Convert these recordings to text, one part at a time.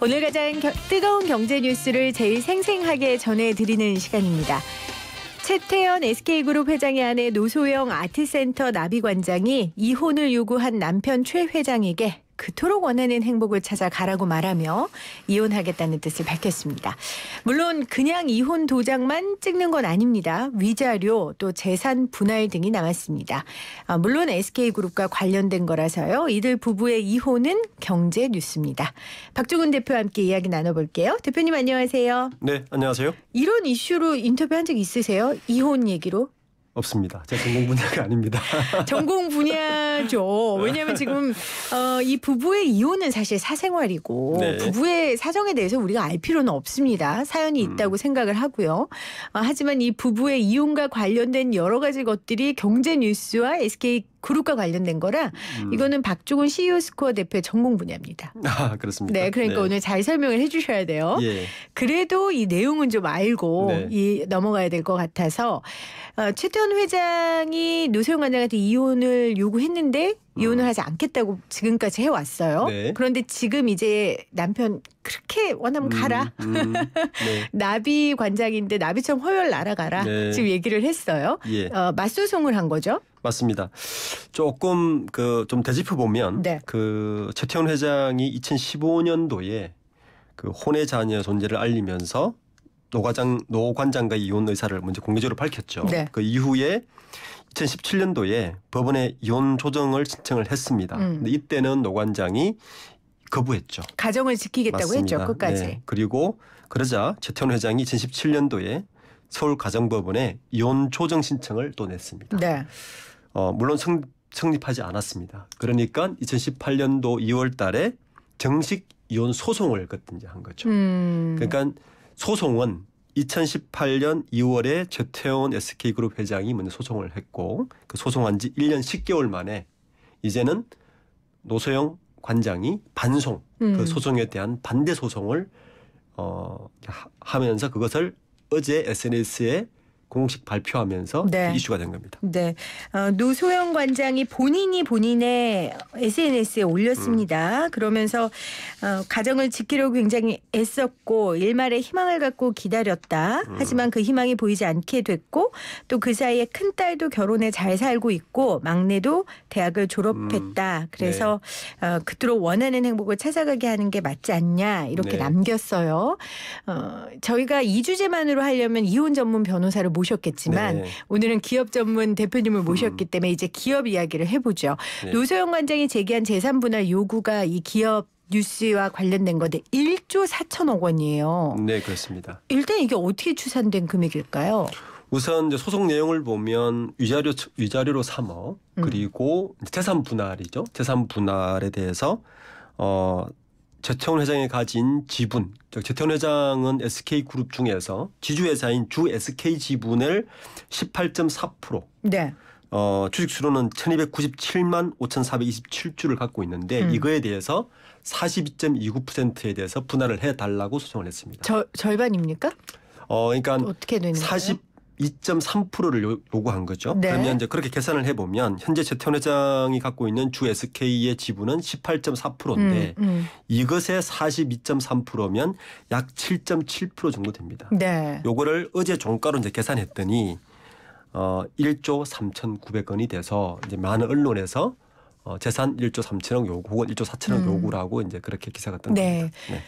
오늘 가장 겨, 뜨거운 경제 뉴스를 제일 생생하게 전해드리는 시간입니다. 채태현 SK그룹 회장의 아내 노소영 아트센터 나비관장이 이혼을 요구한 남편 최 회장에게 그토록 원하는 행복을 찾아 가라고 말하며 이혼하겠다는 뜻을 밝혔습니다. 물론 그냥 이혼 도장만 찍는 건 아닙니다. 위자료 또 재산 분할 등이 남았습니다. 아, 물론 SK그룹과 관련된 거라서요. 이들 부부의 이혼은 경제 뉴스입니다. 박주근 대표와 함께 이야기 나눠볼게요. 대표님 안녕하세요. 네, 안녕하세요. 이런 이슈로 인터뷰한 적 있으세요? 이혼 얘기로? 없습니다. 제 전공 분야가 아닙니다. 전공 분야 당연하죠. 네. 왜냐하면 지금 어, 이 부부의 이혼은 사실 사생활이고 네. 부부의 사정에 대해서 우리가 알 필요는 없습니다. 사연이 음. 있다고 음. 생각을 하고요. 어, 하지만 이 부부의 이혼과 관련된 여러 가지 것들이 경제 뉴스와 SK 그룹과 관련된 거라 음. 이거는 박종훈 CEO 스코어 대표의 전공 분야입니다. 아 그렇습니다. 네, 그러니까 네. 오늘 잘 설명을 해주셔야 돼요. 예. 그래도 이 내용은 좀 알고 네. 이 넘어가야 될 것 같아서 어, 최태원 회장이 노세용 관장한테 이혼을 요구했는데. 했는데 이혼을 음. 하지 않겠다고 지금까지 해왔어요. 네. 그런데 지금 이제 남편 그렇게 원하면 가라. 음, 음. 네. 나비 관장인데 나비처럼 허혈 날아가라. 네. 지금 얘기를 했어요. 예. 어, 맞소송을 한 거죠. 맞습니다. 조금 그좀 되짚어 보면 네. 그 최태원 회장이 2015년도에 그 혼의 자녀 존재를 알리면서 노과장 노관장과 이혼 의사를 먼저 공개적으로 밝혔죠. 네. 그 이후에 2017년도에 법원에 이혼 조정을 신청을 했습니다. 음. 근데 이때는 노관장이 거부했죠. 가정을 지키겠다고 맞습니다. 했죠. 끝까지. 네. 그리고 그러자 최태원 회장이 2017년도에 서울가정법원에 이혼 조정 신청을 또 냈습니다. 네. 어, 물론 성, 성립하지 않았습니다. 그러니까 2018년도 2월 달에 정식 이혼 소송을 그때 이제 한 거죠. 음. 그러니까 소송은 2018년 2월에 재태원 SK그룹 회장이 먼저 소송을 했고 그 소송한 지 1년 10개월 만에 이제는 노소영 관장이 반송 그 음. 그 소송에 대한 반대 소송을 어 하면서 그것을 어제 SNS에 공식 발표하면서 네. 그 이슈가 된 겁니다. 네. 어, 노소영 관장이 본인이 본인의 SNS에 올렸습니다. 음. 그러면서 어, 가정을 지키려고 굉장히 애썼고 일말의 희망을 갖고 기다렸다. 음. 하지만 그 희망이 보이지 않게 됐고 또 그 사이에 큰 딸도 결혼해 잘 살고 있고 막내도 대학을 졸업했다. 음. 네. 그래서 네. 어, 그토록 원하는 행복을 찾아가게 하는 게 맞지 않냐 이렇게 네. 남겼어요. 어, 저희가 이주제만으로 하려면 이혼 전문 변호사를 모셨겠지만 네. 오늘은 기업 전문 대표님을 음. 모셨기 음. 때문에 이제 기업 이야기를 해보죠. 네. 노소영 관장이 제기한 재산 분할 요구가 이 기업 뉴스와 관련된 건데 1조 4천억 원이에요. 네, 그렇습니다. 일단 이게 어떻게 추산된 금액일까요? 우선 이제 소송 내용을 보면 위자료 위자료로 3억 음. 그리고 재산 분할이죠. 재산 분할에 대해서 어 재태원 회장이 가진 지분, 즉 재태원 회장은 SK 그룹 중에서 지주 회사인 주 SK 지분을 18.4%. 네. 어, 주식 수로는 1297만 5427주를 갖고 있는데 음. 이거에 대해서 42.29%에 대해서 분할을 해 달라고 소송을 했습니다. 저, 절반입니까? 어, 그러니까 어떻게 되는 40 2.3%를 요구한 거죠. 네. 그러면 이제 그렇게 계산을 해보면 현재 최태원 회장이 갖고 있는 주 SK의 지분은 18.4%인데 음, 음. 이것의 42.3%면 약 7.7% 정도 됩니다. 네. 요거를 어제 종가로 이제 계산했더니 어 1조 3,900원이 돼서 이제 많은 언론에서 어, 재산 1조 3천억 요구 혹은 1조 4천억 음. 요구라고 이제 그렇게 기사가 뜬 네. 니다 네.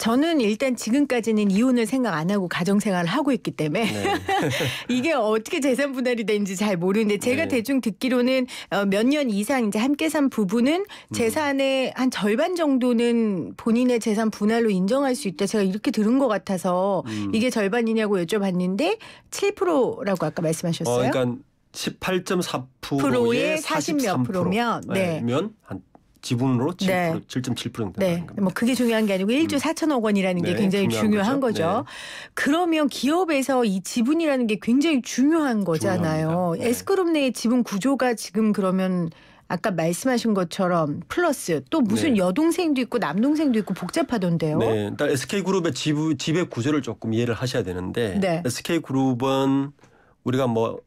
저는 일단 지금까지는 이혼을 생각 안 하고 가정 생활을 하고 있기 때문에 네. 이게 어떻게 재산 분할이 되는지 잘 모르는데 제가 네. 대충 듣기로는 어, 몇년 이상 이제 함께 산 부부는 음. 재산의 음. 한 절반 정도는 본인의 재산 분할로 인정할 수 있다. 제가 이렇게 들은 것 같아서 음. 이게 절반이냐고 여쭤봤는데 7%라고 아까 말씀하셨어요. 어, 그러니까 18.4%의 40몇 프로면 네. 네 면한 지분으로 7%, 네. 7.7% 네. 겁니다. 뭐 그게 중요한 게 아니고 1조 음. 4천억 원이라는 게 네, 굉장히 중요한, 중요한 거죠. 네. 그러면 기업에서 이 지분이라는 게 굉장히 중요한 거잖아요. 네. 에스그룹 내의 지분 구조가 지금 그러면 아까 말씀하신 것처럼 플러스 또 무슨 네. 여동생도 있고 남동생도 있고 복잡하던데요. 네, 일단 SK 그룹의 지배 구조를 조금 이해를 하셔야 되는데 네. SK 그룹은 우리가 뭐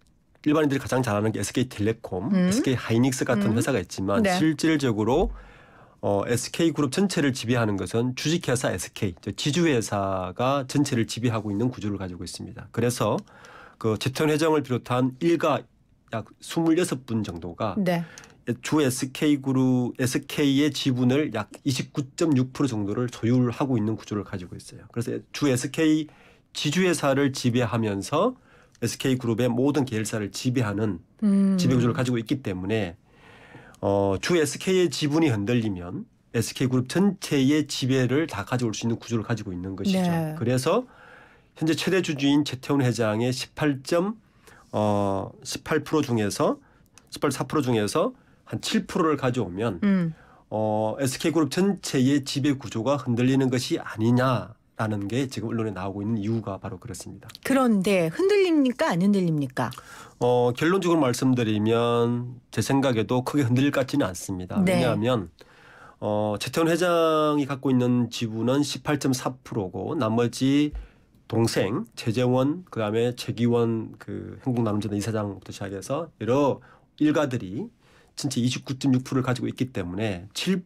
일반인들이 가장 잘 아는 게 SK텔레콤, 음. SK하이닉스 같은 음. 회사가 있지만 네. 실질적으로 어, SK그룹 전체를 지배하는 것은 주식회사 SK, 지주회사가 전체를 지배하고 있는 구조를 가지고 있습니다. 그래서 그 재편회장을 비롯한 일가 약 26분 정도가 네. 주 SK그룹 SK의 지분을 약 29.6% 정도를 소유하고 있는 구조를 가지고 있어요. 그래서 주 SK 지주회사를 지배하면서 SK 그룹의 모든 계열사를 지배하는 음. 지배 구조를 가지고 있기 때문에 어, 주 SK의 지분이 흔들리면 SK 그룹 전체의 지배를 다 가져올 수 있는 구조를 가지고 있는 것이죠. 네. 그래서 현재 최대 주주인 최태원 회장의 18점 어18% 중에서 18.4% 중에서 한 7%를 가져오면 음. 어 SK 그룹 전체의 지배 구조가 흔들리는 것이 아니냐 라는 게 지금 언론에 나오고 있는 이유가 바로 그렇습니다. 그런데 흔들립니까 안 흔들립니까? 어, 결론적으로 말씀드리면 제 생각에도 크게 흔들릴 것 같지는 않습니다. 네. 왜냐하면 어, 최태원 회장이 갖고 있는 지분은 18.4%고 나머지 동생 최재원 그다음에 최기원 그 행복나눔재단 이사장부터 시작해서 여러 일가들이 전체 29.6%를 가지고 있기 때문에 7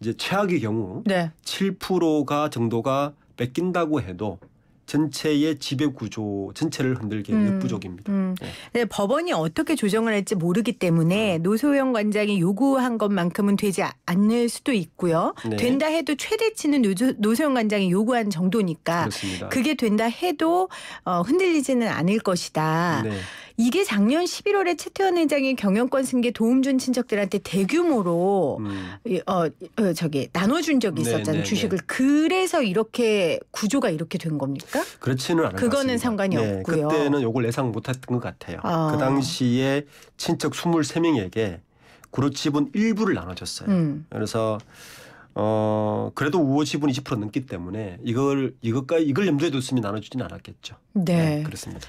이제 최악의 경우 네. 7%가 정도가 뺏긴다고 해도 전체의 지배 구조 전체를 흔들기에 음, 역부족입니다. 음. 네. 법원이 어떻게 조정을 할지 모르기 때문에 음. 노소영 관장이 요구한 것만큼은 되지 아, 않을 수도 있고요. 네. 된다 해도 최대치는 노조, 노소영 관장이 요구한 정도니까 그렇습니다. 그게 된다 해도 어, 흔들리지는 않을 것이다. 네. 이게 작년 11월에 최태원 회장이 경영권 승계 도움 준 친척들한테 대규모로 음. 어, 어, 저기 나눠준 적이 네, 있었잖아요. 네네, 네. 주식을 그래서 이렇게 구조가 이렇게 된 겁니까? 그렇지는 않아요. 그거는 상관이 네, 없고요. 그때는 요걸 예상 못했던 것 같아요. 아. 그 당시에 친척 23명에게 그로 지분 일부를 나눠줬어요. 음. 그래서 어 그래도 우호 지분 20% 넘기 때문에 이걸 이것까지 이걸 염두에 뒀으면 나눠주진 않았겠죠. 네, 네 그렇습니다.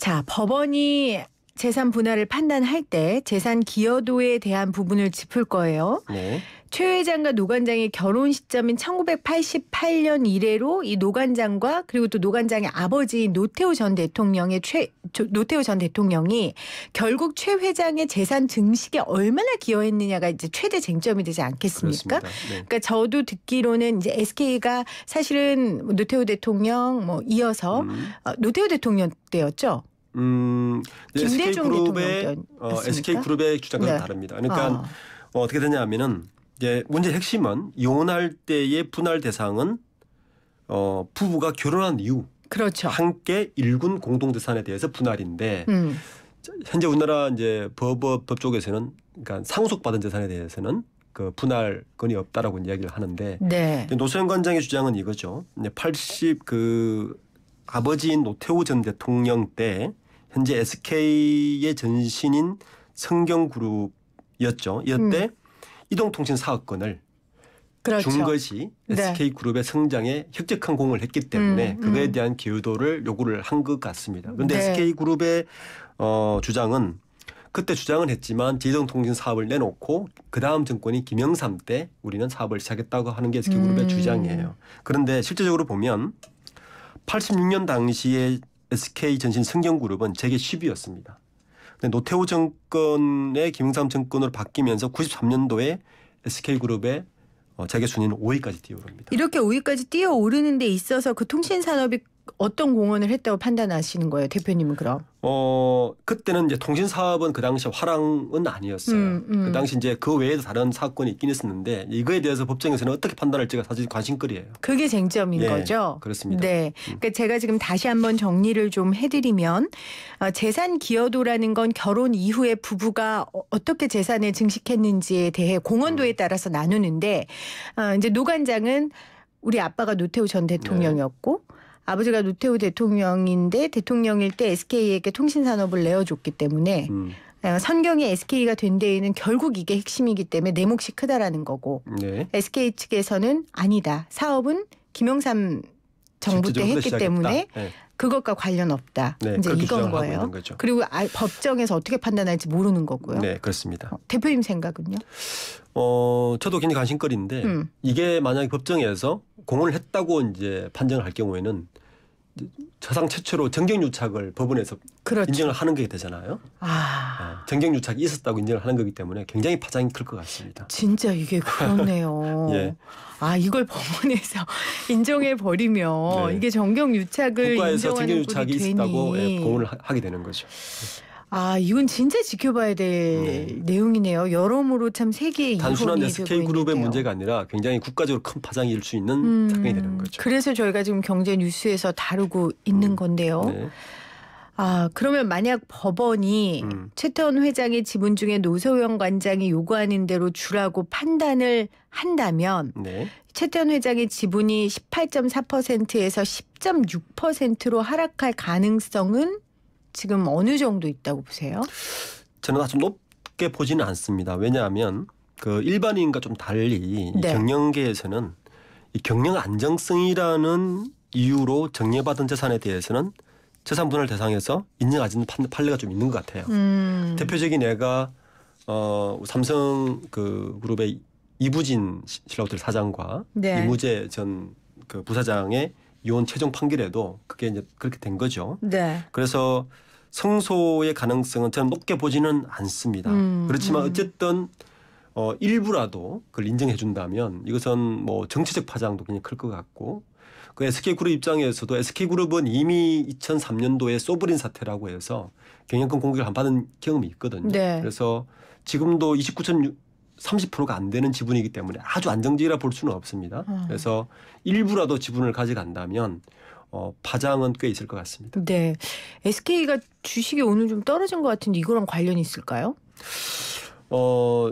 자, 법원이 재산 분할을 판단할 때 재산 기여도에 대한 부분을 짚을 거예요. 네. 최 회장과 노관장의 결혼 시점인 1988년 이래로 이 노관장과 그리고 또 노관장의 아버지 인 노태우 전 대통령의 최 노태우 전 대통령이 결국 최 회장의 재산 증식에 얼마나 기여했느냐가 이제 최대 쟁점이 되지 않겠습니까? 네. 그러니까 저도 듣기로는 이제 SK가 사실은 노태우 대통령 뭐 이어서 음. 어, 노태우 대통령 때였죠. 음, 네, SK 그룹의 어, SK 그룹의 주장과는 네. 다릅니다. 그러니까 어. 어 떻게 되냐면은 이제 문제 핵심은 이혼할 때의 분할 대상은 어, 부부가 결혼한 이후 그렇죠. 함께 일군 공동 재산에 대해서 분할인데 음. 현재 우리나라 이제 법업 법 쪽에서는 그러니까 상속받은 재산에 대해서는 그 분할권이 없다라고 이야기를 하는데 네. 노소영 관장의 주장은 이거죠. 이제 80 그 아버지인 노태우 전 대통령 때 현재 SK의 전신인 성경그룹이었죠. 이때 음. 이동통신 사업권을 그렇죠. 준 것이 네. SK 그룹의 성장에 혁적한 공을 했기 때문에 음, 그거에 음. 대한 기여도를 요구를 한 것 같습니다. 그런데 네. SK 그룹의 어, 주장은 그때 주장은 했지만 지정통신 사업을 내놓고 그 다음 정권이 김영삼 때 우리는 사업을 시작했다고 하는 게 SK 그룹의 음. 주장이에요. 그런데 실제적으로 보면 86년 당시에 SK전신 승경그룹은 재계 10위였습니다. 근데 노태우 정권의 김영삼 정권으로 바뀌면서 93년도에 SK그룹의 어, 재계 순위는 5위까지 뛰어오릅니다. 이렇게 5위까지 뛰어오르는 데 있어서 그 통신 산업이 어떤 공헌을 했다고 판단하시는 거예요, 대표님은 그럼? 어 그때는 이제 통신 사업은 그 당시 화랑은 아니었어요. 음, 음. 그 당시 이제 그 외에도 다른 사건이 있긴 있었는데 이거에 대해서 법정에서는 어떻게 판단할지가 사실 관심거리예요. 그게 쟁점인 예, 거죠. 그렇습니다. 네, 음. 그러니까 제가 지금 다시 한번 정리를 좀 해드리면 어, 재산 기여도라는 건 결혼 이후에 부부가 어, 어떻게 재산을 증식했는지에 대해 공헌도에 음. 따라서 나누는데 어, 이제 노관장은 우리 아빠가 노태우 전 대통령이었고. 네. 아버지가 노태우 대통령인데 대통령일 때 SK에게 통신 산업을 내어줬기 때문에 음. 어, 선경이 SK가 된 데에는 결국 이게 핵심이기 때문에 내 몫이 크다라는 거고 네. SK 측에서는 아니다. 사업은 김영삼 정부 때 했기 때문에 네. 그것과 관련 없다. 네, 이제 이건 거예요. 그리고 아, 법정에서 어떻게 판단할지 모르는 거고요. 네, 그렇습니다. 어, 대표님 생각은요? 어, 저도 굉장히 관심거리인데 음. 이게 만약에 법정에서 공헌을 했다고 이제 판정을 할 경우에는 저상 최초로 정경유착을 법원에서 그렇죠. 인정을 하는 게 되잖아요. 아. 아 정경유착이 있었다고 인정을 하는 거기 때문에 굉장히 파장이 클 것 같습니다. 진짜 이게 그렇네요. 예. 아 이걸 법원에서 인정해 버리면 네. 이게 정경유착을 국가에서 정경유착이 있었다고 예, 공언을 하게 되는 거죠. 아, 이건 진짜 지켜봐야 될 네. 내용이네요. 여러모로 참 세계의 단순한 SK 그룹의 문제가 아니라 굉장히 국가적으로 큰 파장이 일 수 있는 음, 사건이 되는 거죠. 그래서 저희가 지금 경제 뉴스에서 다루고 있는 음. 건데요. 네. 아, 그러면 만약 법원이 음. 최태원 회장의 지분 중에 노소영 관장이 요구하는 대로 주라고 판단을 한다면 네. 최태원 회장의 지분이 18.4%에서 10.6%로 하락할 가능성은 지금 어느 정도 있다고 보세요? 저는 아주 높게 보지는 않습니다. 왜냐하면 그 일반인과 좀 달리 네. 경영계에서는 이 경영 안정성이라는 이유로 정리받은 재산에 대해서는 재산 분할 대상에서 인정하지는 판례가 좀 있는 것 같아요. 음. 대표적인 애가어 삼성 그 그룹의 이부진 실라우텔 사장과 네. 이무재 전그 부사장의 이혼 최종 판결에도 그게 이제 그렇게 된 거죠. 네. 그래서 성소의 가능성은 저는 높게 보지는 않습니다. 음, 그렇지만 음. 어쨌든 어, 일부라도 그걸 인정해 준다면 이것은 뭐 정치적 파장도 굉장히 클 것 같고 그 SK그룹 입장에서도 SK그룹은 이미 2003년도에 소브린 사태라고 해서 경영권 공격을 안 받은 경험이 있거든요. 네. 그래서 지금도 29.6 30%가 안 되는 지분이기 때문에 아주 안정적이라 볼 수는 없습니다. 음. 그래서 일부라도 지분을 가져간다면 어, 파장은 꽤 있을 것 같습니다. 네. SK가 주식이 오늘 좀 떨어진 것 같은데 이거랑 관련이 있을까요? 어,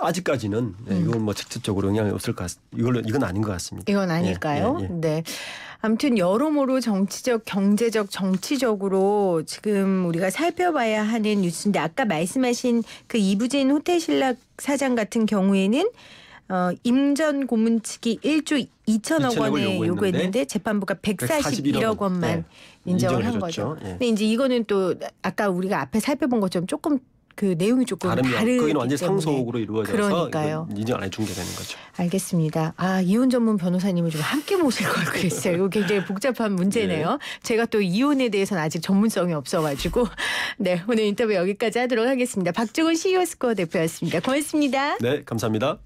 아직까지는 네, 음. 네, 이건 뭐 직접적으로 영향이 없을 것 같, 이걸로 이건 아닌 것 같습니다. 이건 예, 아닐까요? 예, 예, 예. 네. 아무튼 여러모로 정치적, 경제적, 정치적으로 지금 우리가 살펴봐야 하는 뉴스인데 아까 말씀하신 그 이부진 호텔신라 사장 같은 경우에는 어, 임전 고문 측이 1조 2천억 원에 요구했는데, 요구했는데, 재판부가 141억 원만 네. 인정을 한 거죠. 예. 근데 이제 이거는 또 아까 우리가 앞에 살펴본 것처럼 조금 그 내용이 조금 다른 다르기 그건 완전 상속으로 이루어져서 그러니까요. 인정 안 해중개되는 거죠. 알겠습니다. 아 이혼 전문 변호사님을 좀 함께 모실 걸 그랬어요. 이거 굉장히 복잡한 문제네요. 네. 제가 또 이혼에 대해서는 아직 전문성이 없어가지고 네 오늘 인터뷰 여기까지 하도록 하겠습니다. 박종훈 CEO 스코어 대표였습니다. 고맙습니다. 네 감사합니다.